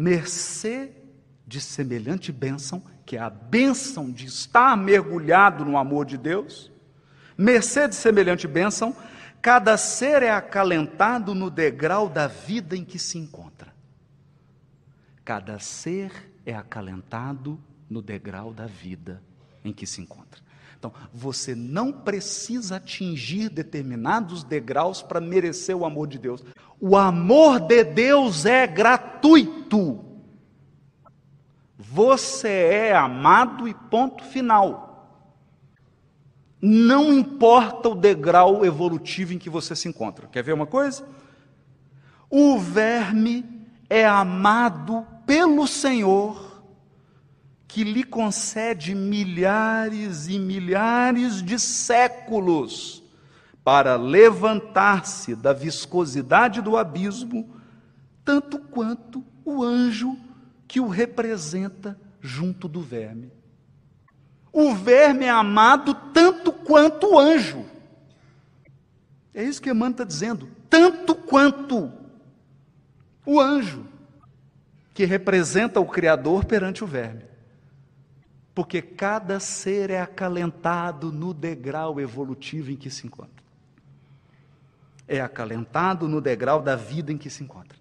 mercê de semelhante bênção, que é a bênção de estar mergulhado no amor de Deus, mercê de semelhante bênção, cada ser é acalentado no degrau da vida em que se encontra. Cada ser é acalentado no degrau da vida em que se encontra. Então, você não precisa atingir determinados degraus para merecer o amor de Deus. O amor de Deus é gratuito tu. Você é amado e ponto final. Não importa o degrau evolutivo em que você se encontra. Quer ver uma coisa? O verme é amado pelo Senhor, que lhe concede milhares e milhares de séculos para levantar-se da viscosidade do abismo tanto quanto o anjo que o representa junto do verme. O verme é amado tanto quanto o anjo. É isso que Emmanuel está dizendo. Tanto quanto o anjo, que representa o Criador perante o verme. Porque cada ser é acalentado no degrau evolutivo em que se encontra. É acalentado no degrau da vida em que se encontra.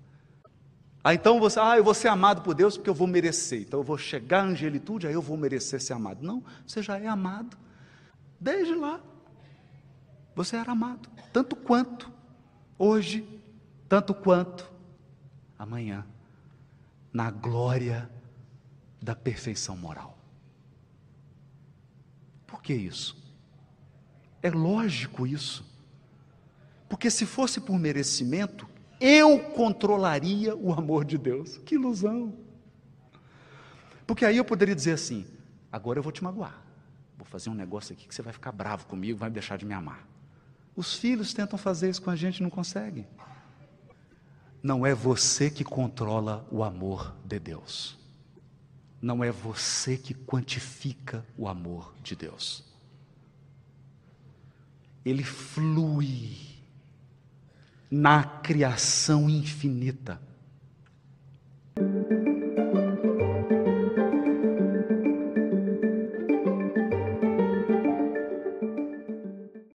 Aí ah, então você, ah, eu vou ser amado por Deus porque eu vou merecer. Então eu vou chegar à angelitude, aí eu vou merecer ser amado. Não, você já é amado. Desde lá, você era amado. Tanto quanto hoje, tanto quanto amanhã, na glória da perfeição moral. Por que isso? É lógico isso. Porque se fosse por merecimento, eu controlaria o amor de Deus. Que ilusão! Porque aí eu poderia dizer assim: agora eu vou te magoar, vou fazer um negócio aqui que você vai ficar bravo comigo, vai deixar de me amar. Os filhos tentam fazer isso com a gente, não conseguem. Não é você que controla o amor de Deus. Não é você que quantifica o amor de Deus. Ele flui na criação infinita.